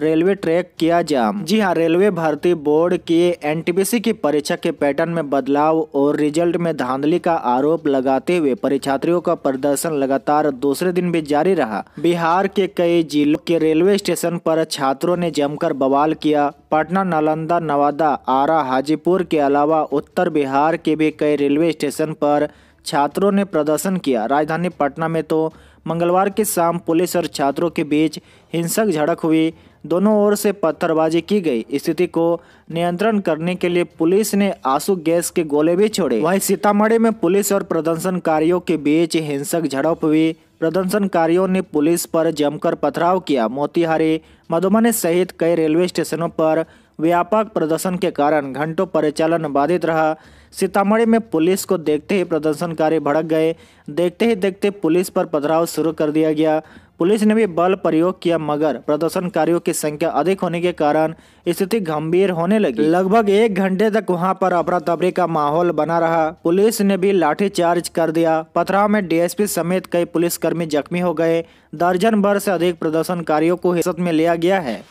Railway track किया जाम जी हाँ railway भर्ती बोर्ड की एनटीपीसी की परीक्षा के पैटर्न में बदलाव और रिजल्ट में धांधली का आरोप लगाते हुए परीक्षार्थियों का प्रदर्शन लगातार दूसरे दिन भी जारी रहा बिहार के कई जिलों के रेलवे स्टेशन पर छात्रों ने जमकर बवाल किया पटना नालंदा नवादा आरा हाजीपुर के अलावा उत्तर बिहार के भी कई रेलवे स्टेशन पर छात्रों ने प्रदर्शन किया राजधानी पटना में तो मंगलवार की शाम पुलिस और छात्रों के बीच हिंसक झड़प हुई दोनों ओर से पत्थरबाजी की गई स्थिति को नियंत्रण करने के लिए पुलिस ने आंसू गैस के गोले भी छोड़े वहीं सीतामढ़ी में पुलिस और प्रदर्शनकारियों के बीच हिंसक झड़प हुई प्रदर्शनकारियों ने पुलिस पर जमकर पथराव किया मोतिहारी मधुबनी सहित कई रेलवे स्टेशनों पर व्यापक प्रदर्शन के कारण घंटों परिचालन बाधित रहा सीतामढ़ी में पुलिस को देखते ही प्रदर्शनकारी भड़क गए देखते ही देखते पुलिस पर पथराव शुरू कर दिया गया पुलिस ने भी बल प्रयोग किया मगर प्रदर्शनकारियों की संख्या अधिक होने के कारण स्थिति गंभीर होने लगी लगभग एक घंटे तक वहां पर अफरा तफरी का माहौल बना रहा पुलिस ने भी लाठी चार्ज कर दिया पथराव में डीएसपी समेत कई पुलिसकर्मी जख्मी हो गए दर्जन भर से अधिक प्रदर्शनकारियों को हिरासत में लिया गया है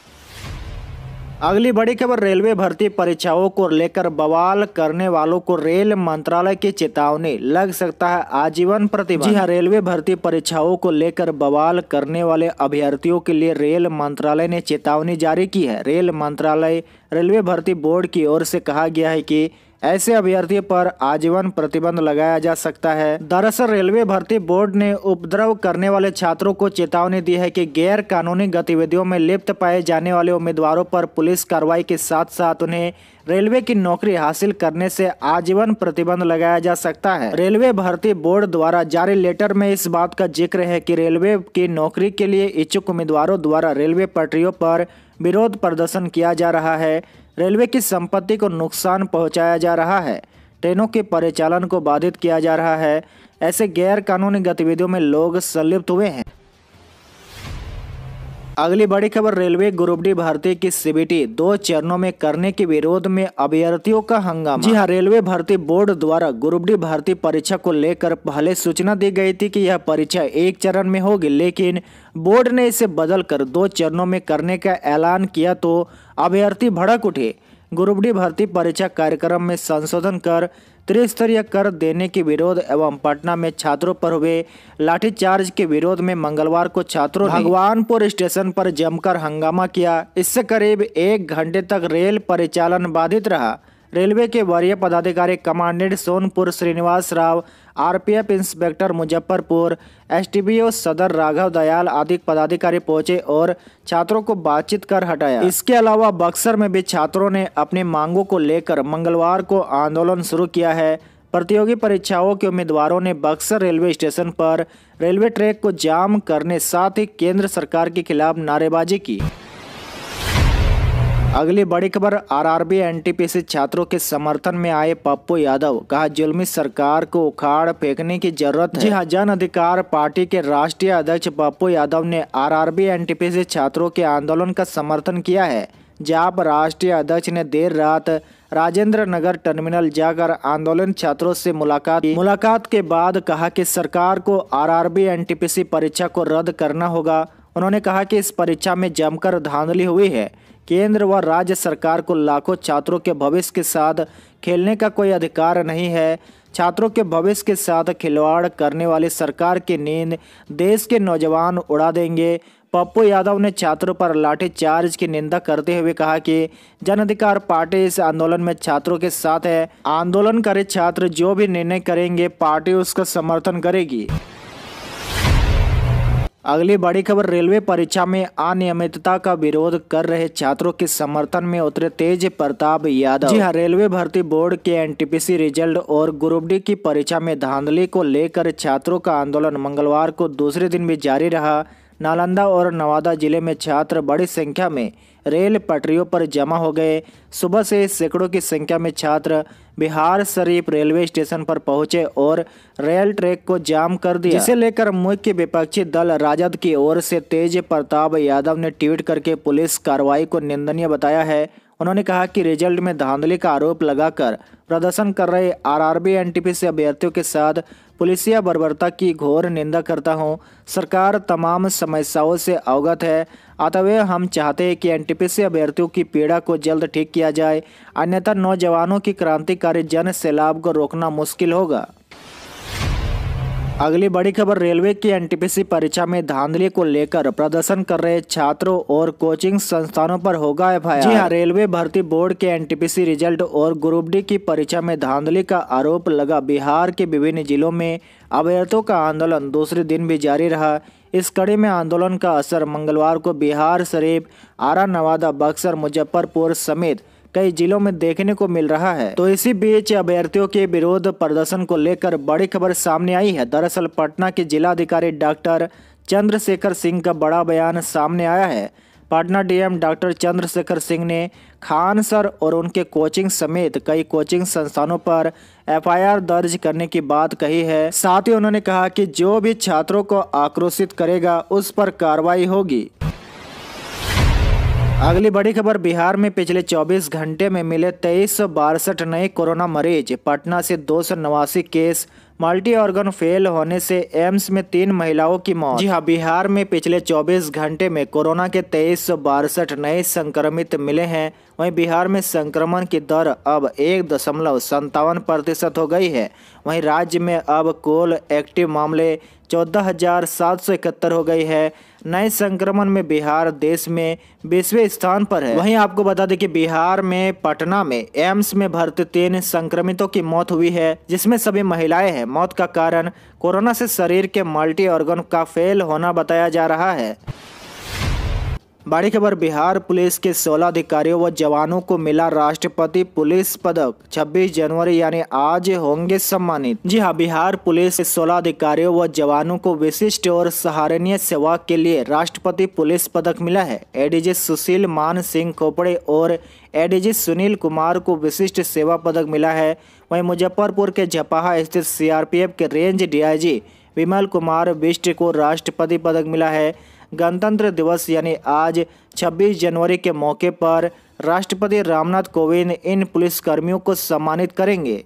अगली बड़ी खबर रेलवे भर्ती परीक्षाओं को लेकर बवाल करने वालों को रेल मंत्रालय की चेतावनी लग सकता है आजीवन प्रतिबंध जी हाँ रेलवे भर्ती परीक्षाओं को लेकर बवाल करने वाले अभ्यर्थियों के लिए रेल मंत्रालय ने चेतावनी जारी की है रेल मंत्रालय रेलवे भर्ती बोर्ड की ओर से कहा गया है की ऐसे अभ्यर्थियों पर आजीवन प्रतिबंध लगाया जा सकता है दरअसल रेलवे भर्ती बोर्ड ने उपद्रव करने वाले छात्रों को चेतावनी दी है कि गैर कानूनी गतिविधियों में लिप्त पाए जाने वाले उम्मीदवारों पर पुलिस कार्रवाई के साथ साथ उन्हें रेलवे की नौकरी हासिल करने से आजीवन प्रतिबंध लगाया जा सकता है रेलवे भर्ती बोर्ड द्वारा जारी लेटर में इस बात का जिक्र है की रेलवे की नौकरी के लिए इच्छुक उम्मीदवारों द्वारा रेलवे पटरियों पर विरोध प्रदर्शन किया जा रहा है रेलवे की संपत्ति को नुकसान पहुंचाया जा रहा है ट्रेनों के परिचालन को बाधित किया जा रहा है ऐसे गैर कानूनी गतिविधियों में लोग संलिप्त हुए हैं अगली बड़ी खबर रेलवे ग्रुप डी भर्ती की सीबीटी दो चरणों में करने के विरोध में अभ्यर्थियों का हंगामा जी हाँ रेलवे भर्ती बोर्ड द्वारा ग्रुप डी भर्ती परीक्षा को लेकर पहले सूचना दी गई थी कि यह परीक्षा एक चरण में होगी लेकिन बोर्ड ने इसे बदलकर दो चरणों में करने का ऐलान किया तो अभ्यर्थी भड़क उठे ग्रुप डी भर्ती परीक्षा कार्यक्रम में संशोधन कर त्रिस्तरीय कर देने के विरोध एवं पटना में छात्रों पर हुए लाठीचार्ज के विरोध में मंगलवार को छात्रों भगवानपुर स्टेशन पर जमकर हंगामा किया इससे करीब एक घंटे तक रेल परिचालन बाधित रहा रेलवे के वरीय पदाधिकारी commandant Sonpur Shrinivas Rao RPF inspector Muzaffarpur STBO Sadar Raghav Dayal आदि पदाधिकारी पहुंचे और छात्रों को बातचीत कर हटाया इसके अलावा बक्सर में भी छात्रों ने अपनी मांगों को लेकर मंगलवार को आंदोलन शुरू किया है प्रतियोगी परीक्षाओं के उम्मीदवारों ने बक्सर रेलवे स्टेशन पर रेलवे ट्रैक को जाम करने साथ ही केंद्र सरकार के खिलाफ नारेबाजी की अगली बड़ी खबर आरआरबी एनटीपीसी छात्रों के समर्थन में आए पप्पू यादव कहा जुलमी सरकार को उखाड़ फेंकने की जरूरत है जी हाँ, जन अधिकार पार्टी के राष्ट्रीय अध्यक्ष पप्पू यादव ने आरआरबी एनटीपीसी छात्रों के आंदोलन का समर्थन किया है जाप राष्ट्रीय अध्यक्ष ने देर रात राजेंद्र नगर टर्मिनल जाकर आंदोलन छात्रों से मुलाकात मुलाकात के बाद कहा कि सरकार को आरआरबी एनटीपीसी परीक्षा को रद्द करना होगा उन्होंने कहा कि इस परीक्षा में जमकर धांधली हुई है केंद्र व राज्य सरकार को लाखों छात्रों के भविष्य के साथ खेलने का कोई अधिकार नहीं है छात्रों के भविष्य के साथ खिलवाड़ करने वाली सरकार की नींद देश के नौजवान उड़ा देंगे पप्पू यादव ने छात्रों पर लाठीचार्ज की निंदा करते हुए कहा कि जन अधिकार पार्टी इस आंदोलन में छात्रों के साथ है आंदोलन करे छात्र जो भी निर्णय करेंगे पार्टी उसका समर्थन करेगी अगली बड़ी खबर रेलवे परीक्षा में अनियमितता का विरोध कर रहे छात्रों के समर्थन में उतरे तेज प्रताप यादव जी हाँ रेलवे भर्ती बोर्ड के एनटीपीसी रिजल्ट और ग्रुप डी की परीक्षा में धांधली को लेकर छात्रों का आंदोलन मंगलवार को दूसरे दिन भी जारी रहा नालंदा और नवादा जिले में छात्र बड़ी संख्या में रेल पटरियों पर जमा हो गए सुबह से सैकड़ों की संख्या में छात्र बिहार शरीफ रेलवे स्टेशन पर पहुंचे और रेल ट्रैक को जाम कर दिया इसे लेकर मुख्य विपक्षी दल राजद की ओर से तेज प्रताप यादव ने ट्वीट करके पुलिस कार्रवाई को निंदनीय बताया है उन्होंने कहा कि रिजल्ट में धांधली का आरोप लगाकर प्रदर्शन कर रहे आरआरबी एनटीपीसी अभ्यर्थियों के साथ पुलिसिया बर्बरता की घोर निंदा करता हूं। सरकार तमाम समस्याओं से अवगत है अतवे हम चाहते हैं कि एनटीपीसी अभ्यर्थियों की पीड़ा को जल्द ठीक किया जाए अन्यथा नौजवानों की क्रांतिकारी जन सैलाब को रोकना मुश्किल होगा अगली बड़ी खबर रेलवे की एनटीपीसी परीक्षा में धांधली को लेकर प्रदर्शन कर रहे छात्रों और कोचिंग संस्थानों पर होगा एफआईआर जी हां रेलवे भर्ती बोर्ड के एनटीपीसी रिजल्ट और ग्रुप डी की परीक्षा में धांधली का आरोप लगा बिहार के विभिन्न जिलों में अभ्यर्थों का आंदोलन दूसरे दिन भी जारी रहा इस कड़ी में आंदोलन का असर मंगलवार को बिहार शरीफ आरा नवादा बक्सर मुजफ्फरपुर समेत कई जिलों में देखने को मिल रहा है तो इसी बीच अभ्यर्थियों के विरोध प्रदर्शन को लेकर बड़ी खबर सामने आई है दरअसल पटना के जिलाधिकारी डॉक्टर चंद्रशेखर सिंह का बड़ा बयान सामने आया है पटना डीएम डॉक्टर चंद्रशेखर सिंह ने खान सर और उनके कोचिंग समेत कई कोचिंग संस्थानों पर एफआईआर दर्ज करने की बात कही है साथ ही उन्होंने कहा कि जो भी छात्रों को आक्रोशित करेगा उस पर कार्रवाई होगी अगली बड़ी खबर बिहार में पिछले 24 घंटे में मिले तेईस नए कोरोना मरीज पटना से दो केस मल्टी ऑर्गन फेल होने से एम्स में तीन महिलाओं की मौत जी हाँ बिहार में पिछले 24 घंटे में कोरोना के तेईस नए संक्रमित मिले हैं वहीं बिहार में संक्रमण की दर अब एक दशमलव संतावन प्रतिशत हो गई है वहीं राज्य में अब कुल एक्टिव मामले चौदह हजार सात सौ इकहत्तर हो गई है नए संक्रमण में बिहार देश में बीसवें स्थान पर है वहीं आपको बता दें कि बिहार में पटना में एम्स में भर्ती तीन संक्रमितों की मौत हुई है जिसमें सभी महिलाएं हैं मौत का कारण कोरोना से शरीर के मल्टी ऑर्गन का फेल होना बताया जा रहा है बड़ी खबर बिहार पुलिस के 16 अधिकारियों व जवानों को मिला राष्ट्रपति पुलिस पदक 26 जनवरी यानी आज होंगे सम्मानित जी हाँ बिहार पुलिस के 16 अधिकारियों व जवानों को विशिष्ट और सहारनीय सेवा के लिए राष्ट्रपति पुलिस पदक मिला है एडीजी सुशील मान सिंह खोपड़े और एडीजी सुनील कुमार को विशिष्ट सेवा पदक मिला है वही मुजफ्फरपुर के झपाहा स्थित सी के रेंज डी विमल कुमार बिष्ट को राष्ट्रपति पदक मिला है गणतंत्र दिवस यानी आज 26 जनवरी के मौके पर राष्ट्रपति रामनाथ कोविंद इन पुलिसकर्मियों को सम्मानित करेंगे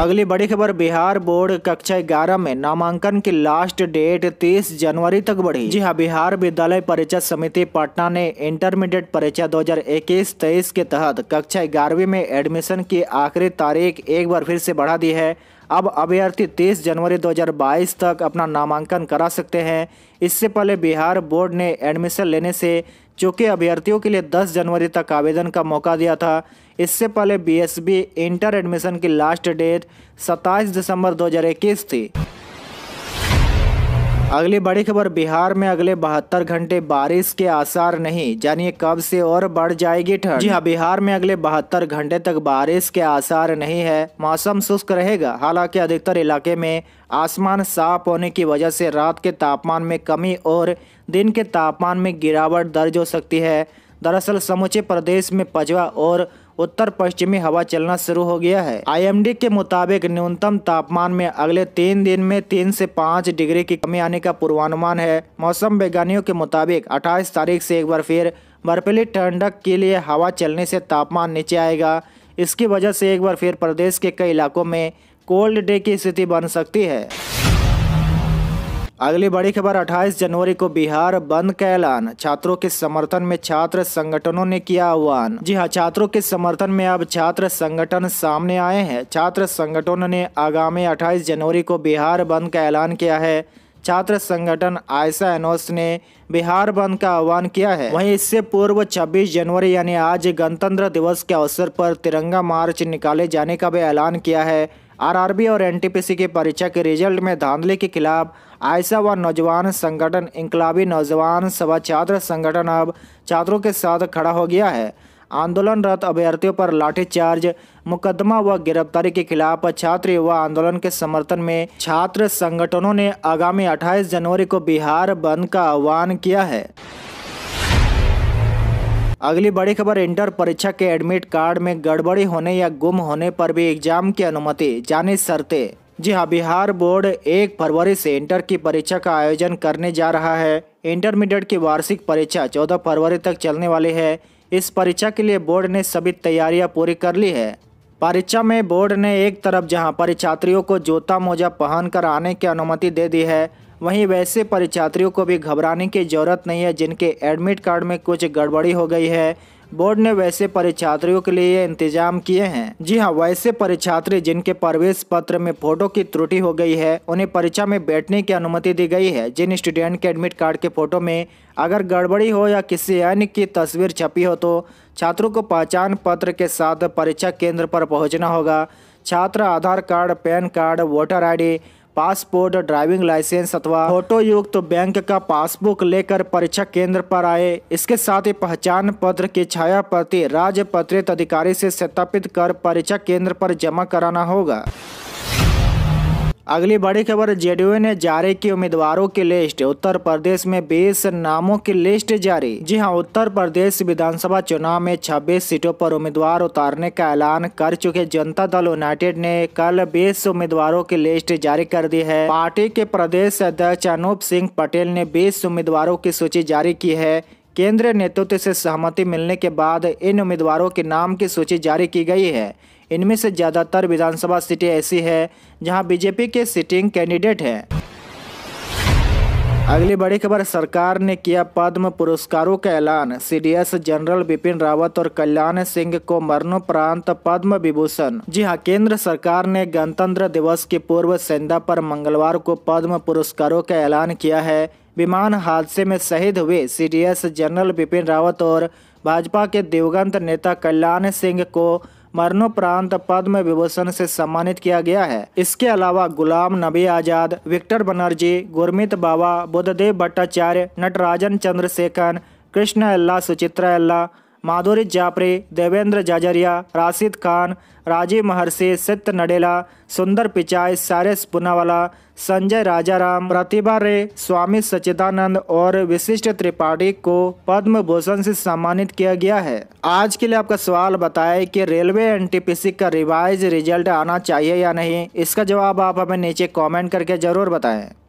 अगली बड़ी खबर बिहार बोर्ड कक्षा ग्यारह में नामांकन की लास्ट डेट 30 जनवरी तक बढ़ी जी हाँ बिहार विद्यालय परीक्षा समिति पटना ने इंटरमीडिएट परीक्षा 2021-23 के तहत कक्षा ग्यारहवीं में एडमिशन की आखिरी तारीख एक बार फिर से बढ़ा दी है अब अभ्यर्थी 30 जनवरी 2022 तक अपना नामांकन करा सकते हैं इससे पहले बिहार बोर्ड ने एडमिशन लेने से चूँकि अभ्यर्थियों के लिए 10 जनवरी तक आवेदन का मौका दिया था इससे पहले बीएसबी इंटर एडमिशन की लास्ट डेट 27 दिसंबर 2021 थी अगली बड़ी खबर बिहार में अगले बहत्तर घंटे बारिश के आसार नहीं जानिए कब से और बढ़ जाएगी ठंड जी हाँ बिहार में अगले बहत्तर घंटे तक बारिश के आसार नहीं है मौसम शुष्क रहेगा हालांकि अधिकतर इलाके में आसमान साफ होने की वजह से रात के तापमान में कमी और दिन के तापमान में गिरावट दर्ज हो सकती है दरअसल समूचे प्रदेश में पजवा और उत्तर पश्चिमी हवा चलना शुरू हो गया है आईएमडी के मुताबिक न्यूनतम तापमान में अगले तीन दिन में तीन से पाँच डिग्री की कमी आने का पूर्वानुमान है मौसम वैज्ञानिकों के मुताबिक अट्ठाईस तारीख से एक बार फिर बर्फीली ठंडक के लिए हवा चलने से तापमान नीचे आएगा इसकी वजह से एक बार फिर प्रदेश के कई इलाकों में कोल्ड डे की स्थिति बन सकती है अगली बड़ी खबर 28 जनवरी को बिहार बंद का ऐलान छात्रों के समर्थन में छात्र संगठनों ने किया आह्वान जी हाँ छात्रों के समर्थन में अब छात्र संगठन सामने आए हैं छात्र संगठनों ने आगामी 28 जनवरी को बिहार बंद का ऐलान किया है छात्र संगठन आयसा एनोस ने बिहार बंद का आह्वान किया है वहीं इससे पूर्व 26 जनवरी यानी आज गणतंत्र दिवस के अवसर पर तिरंगा मार्च निकाले जाने का भी ऐलान किया है आरआरबी और एनटीपीसी की परीक्षा के रिजल्ट में धांधली के खिलाफ आयसा व नौजवान संगठन इंकलाबी नौजवान सभा छात्र संगठन अब छात्रों के साथ खड़ा हो गया है आंदोलनरत अभ्यर्थियों पर लाठीचार्ज मुकदमा व गिरफ्तारी के खिलाफ छात्र युवा आंदोलन के समर्थन में छात्र संगठनों ने आगामी 28 जनवरी को बिहार बंद का आह्वान किया है अगली बड़ी खबर इंटर परीक्षा के एडमिट कार्ड में गड़बड़ी होने या गुम होने पर भी एग्जाम की अनुमति जाने सरते जी हाँ बिहार बोर्ड एक फरवरी से इंटर की परीक्षा का आयोजन करने जा रहा है इंटरमीडिएट की वार्षिक परीक्षा 14 फरवरी तक चलने वाली है इस परीक्षा के लिए बोर्ड ने सभी तैयारियां पूरी कर ली है परीक्षा में बोर्ड ने एक तरफ जहां परीक्षार्थियों को जूता मोजा पहनकर आने की अनुमति दे दी है वहीं वैसे परीक्षार्थियों को भी घबराने की जरूरत नहीं है जिनके एडमिट कार्ड में कुछ गड़बड़ी हो गई है बोर्ड ने वैसे परीक्षार्थियों के लिए इंतजाम किए हैं जी हाँ वैसे परीक्षार्थी जिनके प्रवेश पत्र में फोटो की त्रुटि हो गई है उन्हें परीक्षा में बैठने की अनुमति दी गई है जिन स्टूडेंट के एडमिट कार्ड के फोटो में अगर गड़बड़ी हो या किसी अन्य की तस्वीर छपी हो तो छात्रों को पहचान पत्र के साथ परीक्षा केंद्र पर पहुँचना होगा छात्र Aadhaar card PAN card voter I passport driving licence अथवा फोटो युक्त तो बैंक का पासबुक लेकर परीक्षा केंद्र पर आए इसके साथ ही पहचान पत्र की छाया प्रति राज्य पत्रित अधिकारी से सत्यापित कर परीक्षा केंद्र पर जमा कराना होगा अगली बड़ी खबर जेडीयू ने जारी की उम्मीदवारों की लिस्ट उत्तर प्रदेश में बीस नामों की लिस्ट जारी जी हाँ उत्तर प्रदेश विधानसभा चुनाव में छब्बीस सीटों पर उम्मीदवार उतारने का ऐलान कर चुके जनता दल यूनाइटेड ने कल बीस उम्मीदवारों की लिस्ट जारी कर दी है पार्टी के प्रदेश अध्यक्ष अनूप सिंह पटेल ने बीस उम्मीदवारों की सूची जारी की है केंद्रीय नेतृत्व से सहमति मिलने के बाद इन उम्मीदवारों के नाम की सूची जारी की गई है इनमें से ज़्यादातर विधानसभा सीटें ऐसी है जहां बीजेपी के सिटिंग कैंडिडेट हैं अगली बड़ी खबर सरकार ने किया पद्म पुरस्कारों का ऐलान सीडीएस जनरल बिपिन रावत और कल्याण सिंह को मरणोपरांत पद्म विभूषण जी हां केंद्र सरकार ने गणतंत्र दिवस के पूर्व संध्या पर मंगलवार को पद्म पुरस्कारों का ऐलान किया है विमान हादसे में शहीद हुए सीडीएस जनरल बिपिन रावत और भाजपा के दिवंगत नेता कल्याण सिंह को मरणोपरांत पद्म विभूषण से सम्मानित किया गया है इसके अलावा गुलाम नबी आजाद विक्टर बनर्जी गुरमित बाबा बुद्धदेव भट्टाचार्य नटराजन चंद्रशेखर कृष्ण अल्लाह सुचित्रा अल्लाह माधुरी जापरे देवेंद्र जाजरिया राशिद खान राजीव महर्षि सत्य नडेला सुंदर पिचाई सारेस पुनावाला संजय राजाराम प्रतिभा रे स्वामी सचिदानंद और विशिष्ट त्रिपाठी को पद्म भूषण से सम्मानित किया गया है आज के लिए आपका सवाल बताएं कि रेलवे एनटीपीसी का रिवाइज रिजल्ट आना चाहिए या नहीं इसका जवाब आप हमें नीचे कमेंट करके जरूर बताएं